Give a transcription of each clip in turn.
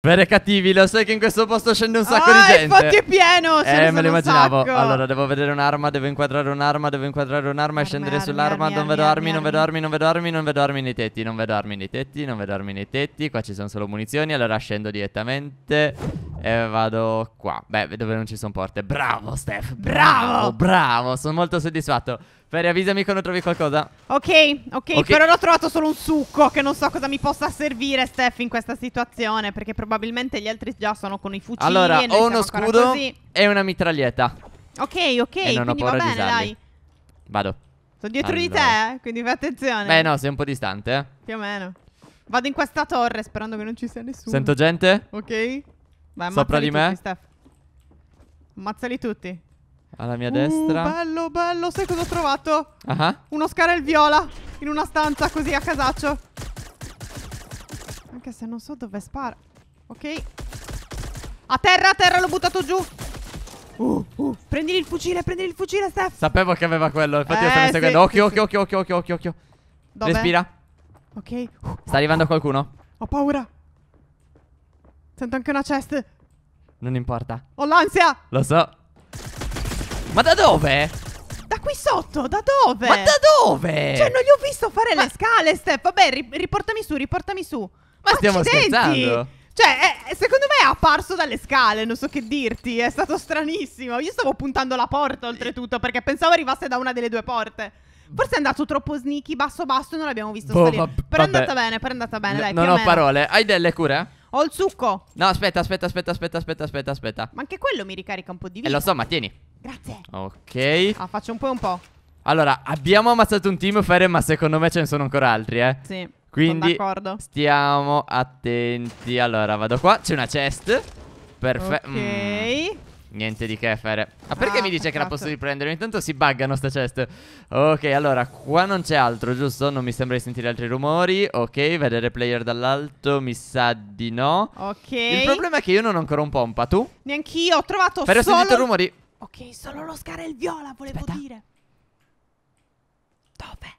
Per cattivi, lo sai che in questo posto scende un sacco ah, di gente. Infatti è pieno. Eh, me lo immaginavo. Allora, devo vedere un'arma, devo inquadrare un'arma, devo inquadrare un'arma e scendere sull'arma. Non vedo armi, non vedo armi, non vedo armi, non vedo armi nei tetti, non vedo armi nei tetti, non vedo armi nei tetti. Qua ci sono solo munizioni, allora scendo direttamente. E vado qua. Beh, dove non ci sono porte. Bravo, Steph. Bravo, bravo. bravo. Sono molto soddisfatto. Veri, avvisami quando trovi qualcosa. Ok, ok, però ho trovato solo un succo che non so cosa mi possa servire, Steph, in questa situazione. Perché probabilmente gli altri già sono con i fucili. Allora, ho uno scudo e una mitraglietta. Ok, ok, e non quindi ho va bene, dai. Vado. Sono dietro allora. di te, eh? quindi fai attenzione. Beh, no, sei un po' distante. Eh. Più o meno. Vado in questa torre sperando che non ci sia nessuno. Sento gente. Ok. Vai, Sopra di me. Tutti, Ammazzali tutti. Alla mia uh, destra. Bello, bello. Sai cosa ho trovato? Uh -huh. Uno scarel viola in una stanza così a casaccio. Anche se non so dove spara. Ok. A terra, a terra, l'ho buttato giù. Uh, uh. Prendi il fucile, prendi il fucile, Steph. Sapevo che aveva quello. Infatti, eh, lo stavo sì, seguendo. Occhio, sì, occhio, sì. occhio, occhio, occhio, occhio. Dove? Respira. Ok. Sta arrivando qualcuno. Ho paura. Sento anche una chest. Non importa. Ho l'ansia. Lo so. Ma da dove? Da qui sotto, da dove? Ma da dove? Cioè non gli ho visto fare Ma... le scale, Steph Vabbè, ri riportami su, riportami su Ma stiamo Accidenti. scherzando? Cioè, è, eh, eh, secondo me è apparso dalle scale, non so che dirti, è stato stranissimo. Io stavo puntando la porta oltretutto perché pensavo arrivasse da una delle due porte. Forse è andato troppo sneaky, basso basso non l'abbiamo visto boh, salire. Però è andata bene, però è andata bene, dai, Non ho parole. Hai delle cure? Ho il succo. No, aspetta, aspetta, aspetta, aspetta, aspetta, aspetta, aspetta. Ma anche quello mi ricarica un po' di vita. E eh, lo so, ma tieni. Grazie. Ok. Ah, faccio un po' e un po'. Allora, abbiamo ammazzato un team Fere, ma secondo me ce ne sono ancora altri, eh. Sì. Quindi stiamo attenti. Allora, vado qua. C'è una chest. Perfetto. Ok. Mm. Niente di che fare. Ma perché ah, mi dice che la posso esatto. riprendere? Intanto si buggano sta chest. Ok, allora, qua non c'è altro, giusto? Non mi sembra di sentire altri rumori. Ok, vedere player dall'alto, mi sa di no. Ok. Il problema è che io non ho ancora un pompa, tu? Neanch'io, ho trovato Però solo... Però ho sentito rumori. Ok, solo lo scara e il viola, volevo Aspetta. dire. Dove?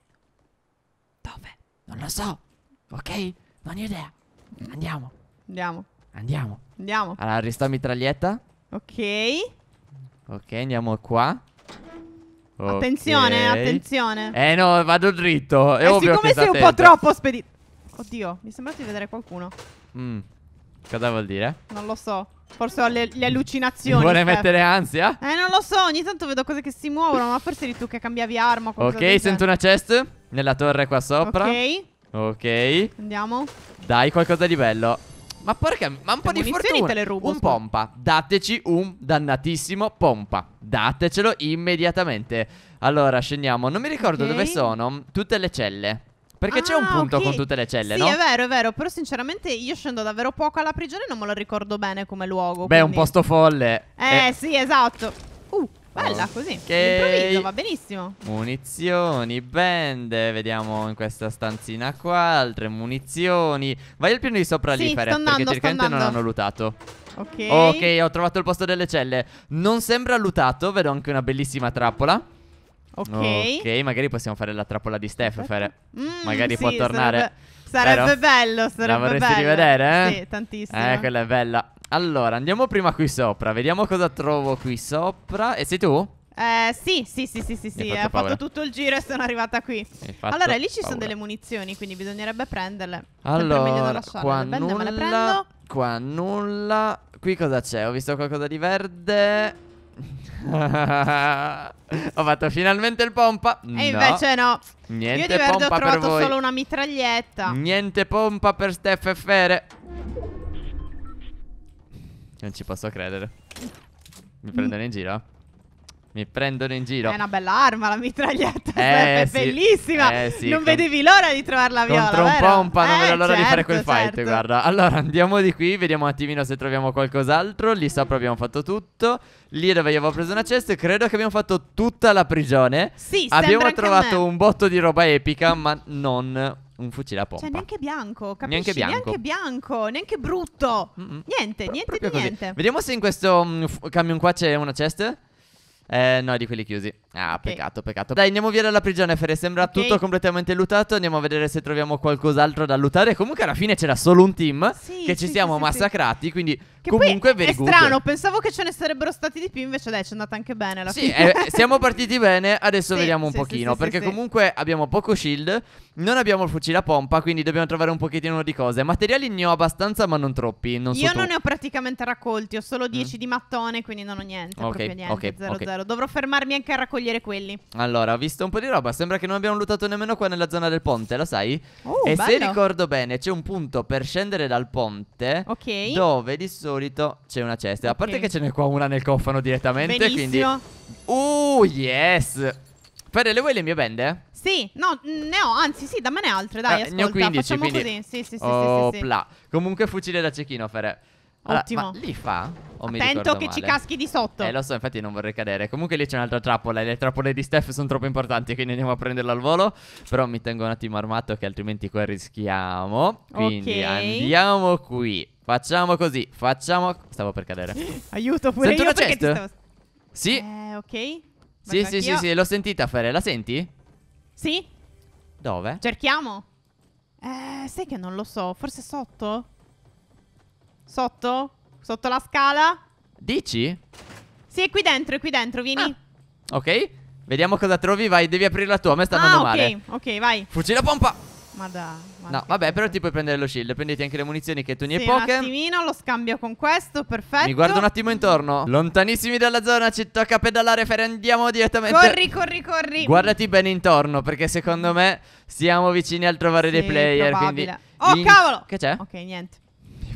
Dove? Non lo so. Ok? Non ho idea. Andiamo. Andiamo. Andiamo. Andiamo. Allora, resta mitraglietta. Ok. Ok, andiamo qua. Okay. Attenzione, attenzione. Eh no, vado dritto. È eh, ovvio siccome sei un po' troppo spedito. Oddio, mi sembra di vedere qualcuno. Mm. Cosa vuol dire? Non lo so. Forse ho le, le allucinazioni. Vuole mettere ansia? Eh, non lo so. Ogni tanto vedo cose che si muovono. Ma forse eri tu che cambiavi arma. Ok, sento una chest nella torre qua sopra. Ok. Ok. Andiamo. Dai, qualcosa di bello. Ma porca, ma un po' di fortuna. Te le rubo, un pompa. Dateci un dannatissimo pompa. Datecelo immediatamente. Allora, scendiamo. Non mi ricordo okay. dove sono tutte le celle. Perché ah, c'è un ah, punto okay. con tutte le celle, sì, no? Sì, è vero, è vero. Però, sinceramente, io scendo davvero poco alla prigione e non me lo ricordo bene come luogo. Beh, quindi... un posto folle. Eh, eh. sì, esatto. Uh, bella così. Che... va benissimo. Munizioni, bende. Vediamo in questa stanzina qua. Altre munizioni. Vai al piano di sopra sì, lì, Ferret. Perché andando, cercamente non hanno lutato. Ok. Ok, ho trovato il posto delle celle. Non sembra lutato. Vedo anche una bellissima trappola. Ok. Ok, magari possiamo fare la trappola di Steph. Fare... Mm, magari sì, può tornare. Sarebbe, sarebbe bello, sarebbe La vorresti bello. rivedere? Eh? Sì, tantissimo. Eh, quella è bella. Allora, andiamo prima qui sopra. Vediamo cosa trovo qui sopra. E sei tu? Eh, sì, sì, sì, sì, sì, sì. ho fatto tutto il giro e sono arrivata qui. Allora, lì ci paura. sono delle munizioni, quindi bisognerebbe prenderle. Allora, qua nulla, qua nulla. Qui cosa c'è? Ho visto qualcosa di verde. Ho fatto finalmente il pompa. E no. invece no. Niente Io di verde pompa ho trovato solo una mitraglietta. Niente pompa per Steph e Fere. Non ci posso credere. Mi prendono in giro? Mi prendono in giro. È una bella arma la mitraglietta. Eh, è bellissima. Eh, sì. Non Con... vedevi l'ora di trovare la viola. Contro un vero? pompa, non eh, vedo l'ora certo, di fare quel certo. fight. Certo. Guarda. Allora andiamo di qui, vediamo un attimino se troviamo qualcos'altro. Lì sopra abbiamo fatto tutto. Lì dove io avevo preso una cesta, credo che abbiamo fatto tutta la prigione. Sì, Abbiamo trovato un botto di roba epica, ma non un fucile a pompa. Cioè, neanche bianco, capisci? Neanche bianco, neanche, bianco, neanche brutto. Mm -mm. Niente, Pro niente di così. niente. Vediamo se in questo um, mm, camion qua c'è una chest. Eh, no, di quelli chiusi. Ah, okay. peccato, peccato. Dai, andiamo via dalla prigione, Fere. Sembra okay. tutto completamente lutato. Andiamo a vedere se troviamo qualcos'altro da lutare. Comunque, alla fine c'era solo un team sì, che ci sì, siamo sì, massacrati. Quindi, che comunque, è strano. Pensavo che ce ne sarebbero stati di più. Invece, dai, ci è andata anche bene. Alla sì, fine. Eh, siamo partiti bene. Adesso vediamo un pochino. perché, comunque, abbiamo poco shield. Non abbiamo il fucile a pompa. Quindi, dobbiamo trovare un pochettino di cose. Materiali ne ho abbastanza, ma non troppi. Non so Io tu. ne ho praticamente raccolti. Ho solo 10 mm. di mattone. Quindi, non ho niente. Ok, niente, ok. 0, okay. 0. Dovrò fermarmi anche a raccogliere raccogliere quelli. Allora, ho visto un po' di roba. Sembra che non abbiamo lootato nemmeno qua nella zona del ponte, lo sai? Oh, e bello. se ricordo bene, c'è un punto per scendere dal ponte. Ok. Dove di solito c'è una cesta. Okay. A parte che ce n'è qua una nel cofano direttamente. Benissimo. Quindi. Uh, yes. Fede, le vuoi le mie bende? Sì, no, ne ho, anzi sì, dammene altre, dai, eh, ascolta, ne ho 15, facciamo quindi... così, sì, sì, sì, oh, sì, sì, sì. Comunque fucile da cecchino, Fede allora, Ottimo. Ma li fa? O Attento che male? ci caschi di sotto. Eh, lo so, infatti non vorrei cadere. Comunque lì c'è un'altra trappola. le trappole di Steph sono troppo importanti, quindi andiamo a prenderla al volo. Però mi tengo un attimo armato, che altrimenti qua rischiamo. Quindi okay. andiamo qui. Facciamo così. Facciamo. Stavo per cadere. Aiuto pure Sento io perché chest. ti stavo... Sì. Eh, ok. Sì, sì, sì, sì, l'ho sentita, Fere. La senti? Sì. Dove? Cerchiamo. Eh, sai che non lo so. Forse sotto? Sotto? Sotto la scala? Dici? Sì, è qui dentro, è qui dentro, vieni. Ah. Ok, vediamo cosa trovi, vai, devi aprire la tua, a me sta ah, andando ah, okay. male. ok, ok, vai. Fucile a pompa. Ma da... no, vabbè, però ti puoi prendere lo shield, prenditi anche le munizioni che tu ne hai sì, poche. un attimino, lo scambio con questo, perfetto. Mi guardo un attimo intorno. Lontanissimi dalla zona, ci tocca pedalare, Fer, andiamo direttamente. Corri, corri, corri. Guardati bene intorno, perché secondo me siamo vicini al trovare sì, dei player, quindi... Oh, in... cavolo! Che c'è? Ok, niente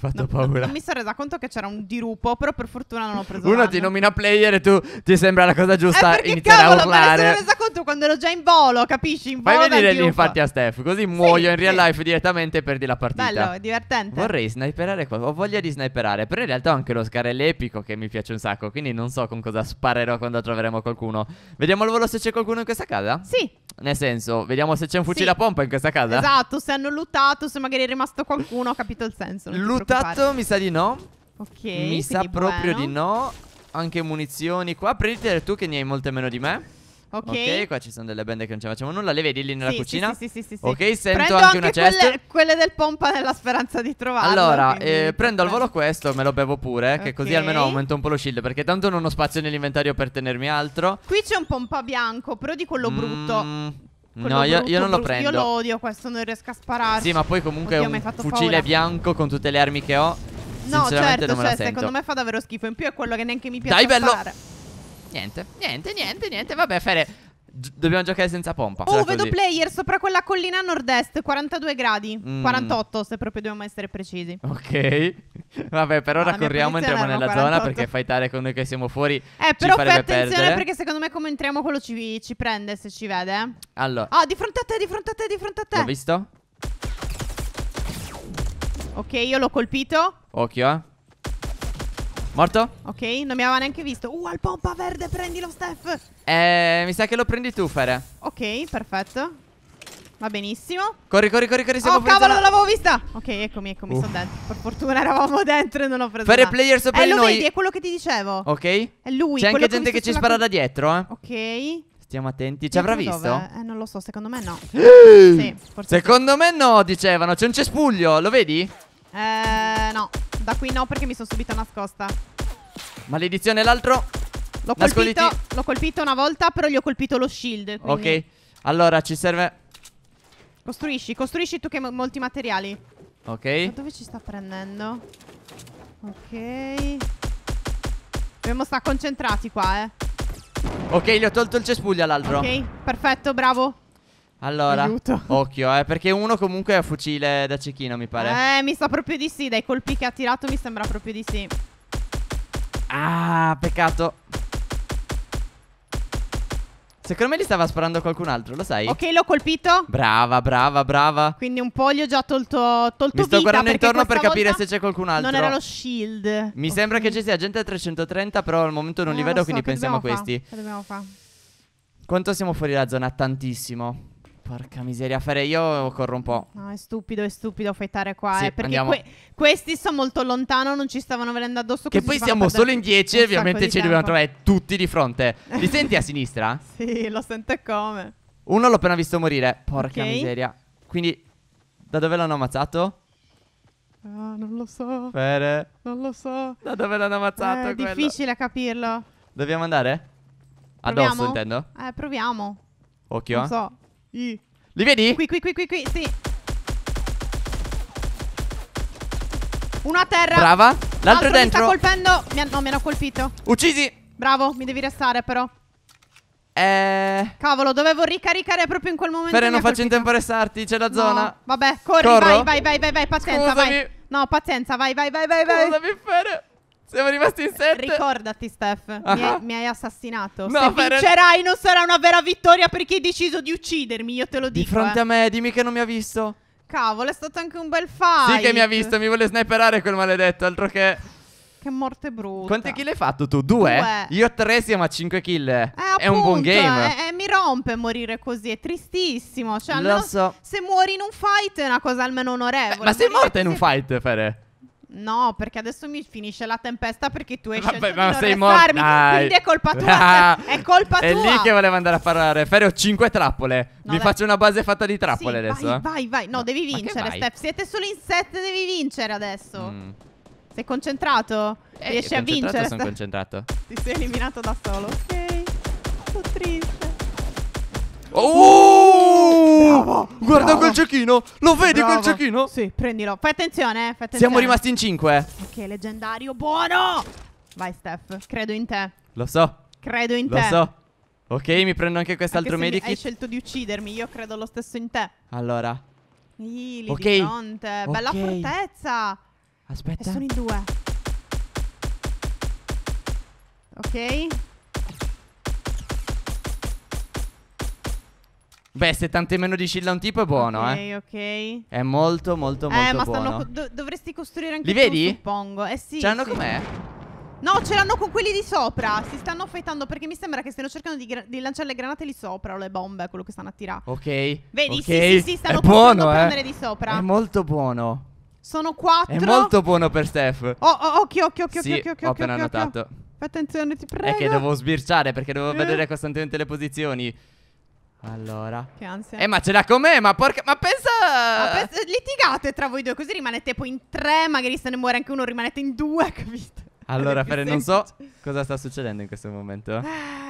fatto no, paura. Non mi sono resa conto che c'era un dirupo, però per fortuna non ho preso Uno l'anno. ti nomina player e tu ti sembra la cosa eh, giusta eh iniziare cavolo, a urlare. Ma mi sono resa conto quando ero già in volo, capisci? In Fai volo venire lì infatti a Steph, così muoio sì, in real sì. life direttamente e perdi la partita. Bello, divertente. Vorrei sniperare qua, ho voglia di sniperare, però in realtà ho anche lo scarello epico che mi piace un sacco, quindi non so con cosa sparerò quando troveremo qualcuno. Vediamo al volo se c'è qualcuno in questa casa? Sì. Nel senso, vediamo se c'è un fucile sì. a pompa in questa casa. Esatto, se hanno lootato, se magari è rimasto qualcuno, ho capito il senso. Lootato mi sa di no. Ok. Mi sa proprio buono. di no. Anche munizioni qua. Prenditele tu che ne hai molte meno di me. Ok. Ok, qua ci sono delle bende che non ci facciamo nulla. Le vedi lì nella sì, cucina? Sì, sì, sì, sì, sì. Ok, sento prendo anche una cesta. Quelle, quelle del pompa nella speranza di trovarle. Allora, eh, prendo al volo questo, me lo bevo pure, okay. che così almeno aumento un po' lo shield, perché tanto non ho spazio nell'inventario per tenermi altro. Qui c'è un pompa bianco, però di quello mm. brutto. Quello no, io, io non lo brutto. prendo. Io lo odio questo, non riesco a sparare. Sì, ma poi comunque Oddio, è un fucile paura. bianco con tutte le armi che ho. No, certo, cioè, secondo me fa davvero schifo. In più è quello che neanche mi piace Dai, bello. Sparare. Niente, niente, niente, niente. Vabbè, Fere, dobbiamo giocare senza pompa. Oh, vedo player sopra quella collina a nord-est, 42 gradi, mm. 48 se proprio dobbiamo essere precisi. Ok. Vabbè, per ora ah, corriamo, entriamo nella 48. zona perché fai tale con noi che siamo fuori Eh, però fai attenzione perdere. perché secondo me come entriamo quello ci, ci prende se ci vede. Allora. Ah, oh, di fronte a te, di fronte a te, di fronte a te. L'ho visto? Ok, io l'ho colpito. Occhio, eh. Morto? Ok, non mi aveva neanche visto. Uh, al pompa verde, prendilo, Steph. Eh, mi sa che lo prendi tu, Fere. Ok, perfetto. Va benissimo. Corri, corri, corri, corri. Stiamo oh, cavolo, non l'avevo vista. Ok, eccomi, eccomi, uh. sono dentro. Per fortuna eravamo dentro e non ho preso. Fare player sopra eh, di noi. Vedi, è quello che ti dicevo. Ok. È lui. C'è anche gente che, ci spara da dietro, eh. Ok. Stiamo attenti. Ci avrà visto? Dove? Eh, non lo so, secondo me no. sì, forse Secondo sì. me no, dicevano. C'è un cespuglio, lo vedi? Eh, no. Da qui no, perché mi sono subito nascosta. Maledizione l'altro. L'ho colpito, l'ho colpito una volta, però gli ho colpito lo shield. Quindi... Ok. Allora, ci serve. Costruisci, costruisci tu che hai molti materiali. Ok. Ma dove ci sta prendendo? Ok. Dobbiamo stare concentrati qua, eh. Ok, gli ho tolto il cespuglio all'altro. Ok, perfetto, bravo. Allora, Aiuto. occhio, eh, perché uno comunque ha fucile da cecchino, mi pare. Eh, mi sa proprio di sì, dai colpi che ha tirato mi sembra proprio di sì. Ah, peccato. Secondo me li stava sparando qualcun altro, lo sai? Ok, l'ho colpito. Brava, brava, brava. Quindi un po' gli ho già tolto, tolto Mi sto guardando intorno per capire se c'è qualcun altro. Non era lo shield. Mi okay. sembra che ci sia gente a 330, però al momento non eh, li vedo, so, quindi pensiamo a questi. Fa? Che dobbiamo fare? Quanto siamo fuori la zona? Tantissimo. Porca miseria, fare io corro un po'. No, è stupido, è stupido fettare qua. Eh, sì, eh, perché que- questi sono molto lontano, non ci stavano venendo addosso. Che poi siamo solo in 10 ovviamente ci dobbiamo trovare tutti di fronte. Li senti a sinistra? sì, lo sento come. Uno l'ho appena visto morire. Porca okay. miseria. Quindi, da dove l'hanno ammazzato? Ah, non lo so. Fere. Non lo so. Da dove l'hanno ammazzato? È eh, quello? difficile capirlo. Dobbiamo andare? Proviamo? Addosso, intendo? Eh, proviamo. Occhio. Non so. Eh. I. Li vedi? Qui, qui, qui, qui, qui, sì. Uno a terra. Brava. L'altro è dentro. Mi sta colpendo. Mi ha... No, mi hanno colpito. Uccisi. Bravo, mi devi restare però. Eh... Cavolo, dovevo ricaricare proprio in quel momento. Però non faccio in tempo a restarti, c'è la no. zona. Vabbè, corri, Corro. vai, vai, vai, vai, vai, pazienza, Scusami. vai. No, pazienza, vai, vai, vai, vai, vai. Scusami, Fere. Siamo rimasti in sette. Ricordati, Steph. Uh-huh. Mi, hai, ah. mi, hai, assassinato. No, Se vincerai, non sarà una vera vittoria per chi ha deciso di uccidermi. Io te lo dico. Di fronte eh. a me, dimmi che non mi ha visto. Cavolo, è stato anche un bel fight. Sì, che mi ha visto. Mi vuole sniperare quel maledetto. Altro che. Che morte brutta. Quanti kill hai fatto tu? Due? Due. Io tre, siamo a cinque kill. Eh, è appunto, un buon game. Eh, eh, mi rompe morire così, è tristissimo. Cioè, Lo so. se muori in un fight è una cosa almeno eh, onorevole. ma sei morta in un fight, Fere? No, perché adesso mi finisce la tempesta perché tu hai Vabbè, scelto ma non sei restarmi, Quindi è colpa tua. è colpa tua. È lì che volevo andare a parlare. ho 5 trappole. No, mi dai. faccio una base fatta di trappole sì, adesso. Vai, eh. vai, vai. No, devi vincere, Steph. Siete solo in 7, devi vincere adesso. Mm. Sei concentrato? Eh, Riesci a vincere? Sono concentrato. Ti sei eliminato da solo. Ok. Sono triste. Oh! Bravo, Guarda bravo. quel cecchino Lo vedi bravo. quel cecchino? Sì, prendilo. Fai attenzione, eh, Fai attenzione. Siamo rimasti in 5. Eh. Ok, leggendario, buono! Vai, Steph, credo in te. Lo so. Credo in Lo te. Lo so. Ok, mi prendo anche quest'altro medikit. Hai scelto di uccidermi, io credo lo stesso in te. Allora. Ili okay. di fronte. Bella okay. fortezza. Aspetta. E sono in due. Ok. Beh, se tante meno di Scilla un tipo è buono, okay, eh. Ok, ok. È molto, molto, eh, molto buono. eh, ma buono. Stanno, do dovresti costruire anche Li vedi? suppongo. Eh sì. Ce l'hanno sì. com'è? No, ce l'hanno con quelli di sopra. Si stanno fightando perché mi sembra che stiano cercando di, di, lanciare le granate lì sopra o le bombe, quello che stanno a tirare. Ok. Vedi, okay. Sì, sì, sì, stanno buono, eh. prendere di sopra. È molto buono. Sono quattro. È molto buono per Steph. Oh, oh, oh occhio, occhio, occhio, sì, occhio, occhio. Ho appena occhio, notato. Occhio. Fai attenzione, ti prego. È che devo sbirciare perché devo eh. vedere costantemente le posizioni. Allora. Che ansia. Eh, ma ce l'ha con me, ma porca. Ma pensa. Ma pensa... Litigate tra voi due, così rimanete poi in tre, magari se ne muore anche uno, rimanete in due, capito? Allora, Fere, non so cosa sta succedendo in questo momento. Eh.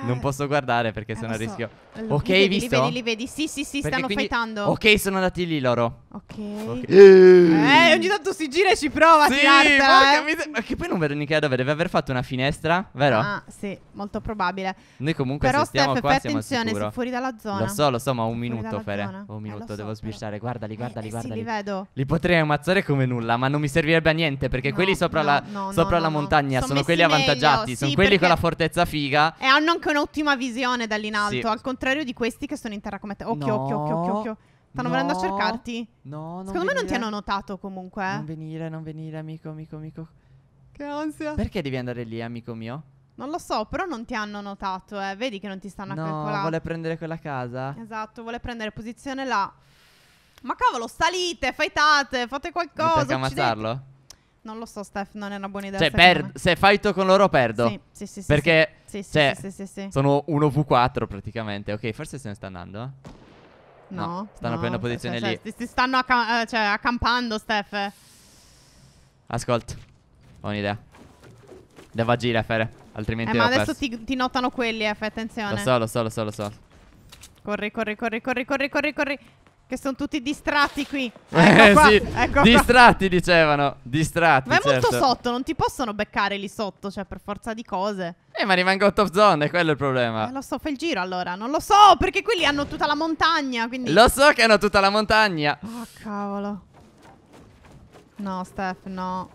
Non posso guardare perché eh, a so. rischio. Allora, ok, li vedi, visto? Li vedi, li vedi. Sì, sì, sì, perché stanno quindi... fightando. Ok, sono andati lì loro. Ok. okay. Eh, ogni tanto si gira e ci prova sì, a eh. mi... Che poi non Veronica Dove deve aver fatto una finestra, vero? Ah, sì, molto probabile. Noi comunque Però se stiamo qua siamo attenzione, sei fuori dalla zona. Lo so, lo so, ma un minuto, Fere. Un eh, minuto, eh, devo so, sbirciare. Guardali, guardali, eh, guardali. Eh, sì, li vedo. Li potrei ammazzare come nulla, ma non mi servirebbe a niente perché no, quelli sopra no, la, no, sopra la montagna sono, sono quelli avvantaggiati, sì, sono quelli con la fortezza figa. E hanno anche un'ottima visione dall'in alto, al contrario di questi che sono in terra come te. Occhio, occhio, occhio, occhio, occhio. Stanno no, venendo a cercarti? No, no. Secondo venire. me non ti hanno notato comunque. Non venire, non venire, amico, amico, amico. Che ansia. Perché devi andare lì, amico mio? Non lo so, però non ti hanno notato, eh. Vedi che non ti stanno no, a calcolare. No, vuole prendere quella casa. Esatto, vuole prendere posizione là. Ma cavolo, salite, fightate, fate qualcosa. Perché ammazzarlo? Non lo so, Steph, non è una buona idea. Cioè, per, se fighto con loro perdo. Sì, sì, sì. Perché sì, sì, cioè, sì, sì, sì, sì. sono 1v4 praticamente. Ok, forse se ne sta andando. No, no stanno no, prendendo cioè, posizione cioè, lì. si stanno acca eh, cioè, accampando, Steph. Ascolta, ho un'idea. Devo agire, Fere. Altrimenti eh, ma adesso ti, ti, notano quelli, eh, Fere. attenzione. Lo so, lo so, lo so, lo so. Corri, corri, corri, corri, corri, corri, corri. Che sono tutti distratti qui. Ecco eh, qua, sì. ecco distratti qua. dicevano, distratti. Ma è certo. molto sotto, non ti possono beccare lì sotto, cioè per forza di cose. Eh, ma rimango out of zone, è quello il problema. Eh, lo so, fai il giro allora. Non lo so, perché quelli hanno tutta la montagna. Quindi... Lo so che hanno tutta la montagna. Oh, cavolo. No, Steph, no.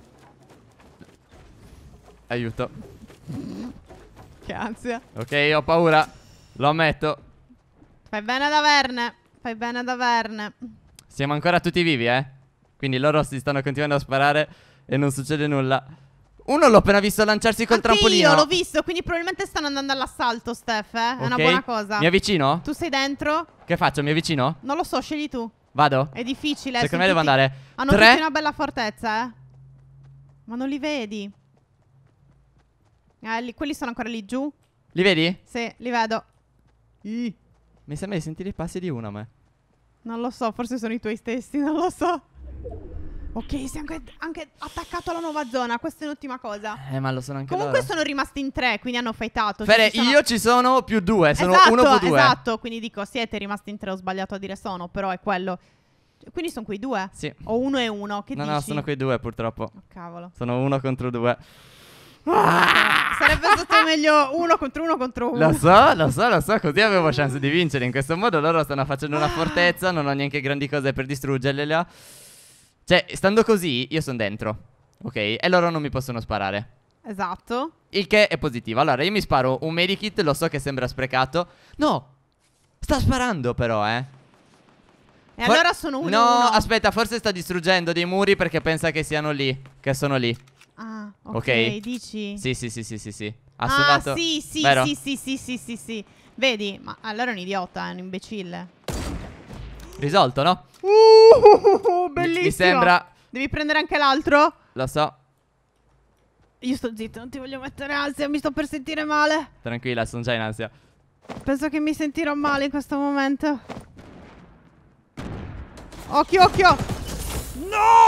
Aiuto. che ansia. Ok, ho paura. Lo ammetto. Fai bene ad averne. Fai bene ad averne. Siamo ancora tutti vivi, eh. Quindi loro si stanno continuando a sparare e non succede nulla. Uno l'ho appena visto lanciarsi col Anche trampolino. Io l'ho visto, quindi probabilmente stanno andando all'assalto, Steph. Eh? È okay. una buona cosa. Mi avvicino? Tu sei dentro? Che faccio? Mi avvicino? Non lo so, scegli tu. Vado? È difficile. Eh, Secondo me devo andare. Hanno Tre... una bella fortezza, eh. Ma non li vedi. Eh, li... quelli sono ancora lì giù. Li vedi? Sì, li vedo. I. Mi sembra di sentire i passi di uno a me. Non lo so, forse sono i tuoi stessi, non lo so. Ok, sei anche, anche, attaccato alla nuova zona. Questa è un'ottima cosa. Eh, ma lo sono anche Comunque loro. sono rimasti in tre, quindi hanno fightato. Fede, cioè, ci sono... io ci sono più due. Sono esatto, uno più due. Esatto, quindi dico siete rimasti in tre. Ho sbagliato a dire sono, però è quello. Cioè, quindi sono quei due? Sì. O uno e uno? Che no, dici? no, no, sono quei due purtroppo. Oh, cavolo. Sono uno contro due. Sarebbe stato meglio uno contro uno contro uno. Lo so, lo so, lo so, così avevo chance di vincere. In questo modo loro stanno facendo una fortezza, non ho neanche grandi cose per distruggerle là. Cioè, stando così, io sono dentro. Ok? E loro non mi possono sparare. Esatto. Il che è positivo. Allora, io mi sparo un medikit, lo so che sembra sprecato. No! Sta sparando però, eh. E For allora sono uno. No, uno. aspetta, forse sta distruggendo dei muri perché pensa che siano lì. Che sono lì. Ah, ok. okay. dici? Sì, sì, sì, sì, sì, sì. Ha ah, suonato. Sì, sì, Vero? sì, sì, sì, sì, sì, sì. Vedi, ma allora è un idiota, è un imbecille. Risolto, no? Uh, bellissimo. Mi sembra... Devi prendere anche l'altro? Lo so. Io sto zitto, non ti voglio mettere ansia, mi sto per sentire male. Tranquilla, sono già in ansia. Penso che mi sentirò male in questo momento. Occhio, occhio. No!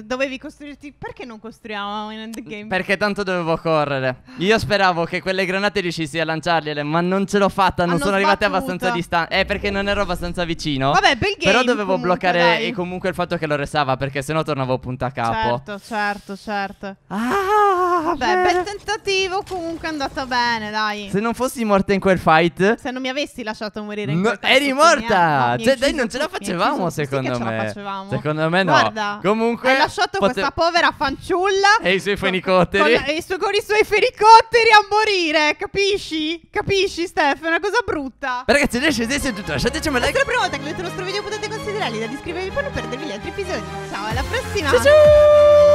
dovevi costruirti. Perché non costruiamo in endgame? Perché tanto dovevo correre. Io speravo che quelle granate riuscissi a lanciargliele, ma non ce l'ho fatta. Non Hanno sono arrivate abbastanza distante. Eh, perché non ero abbastanza vicino. Vabbè, bel game. Però dovevo comunque, bloccare dai. comunque il fatto che lo restava, perché sennò tornavo punta a capo. Certo, certo, certo. Ah, Beh, bel tentativo. Comunque è andato bene, dai. Se non fossi morta in quel fight. Se non mi avessi lasciato morire in quel fight. Eri morta! Mia, no, cioè, dai, non ce la facevamo, secondo me. Ce la facevamo. Secondo me no. Guarda. Comunque lasciato Pote... questa povera fanciulla. E i suoi fenicotteri. Con, con, con, i suoi fenicotteri a morire, capisci? Capisci, Steph? È una cosa brutta. ragazzi, adesso siete tutto. Lasciateci un like. La prima volta che vedete il nostro video potete considerarli da iscrivervi per non perdervi gli altri episodi. Ciao, alla prossima. Ciao, ciao.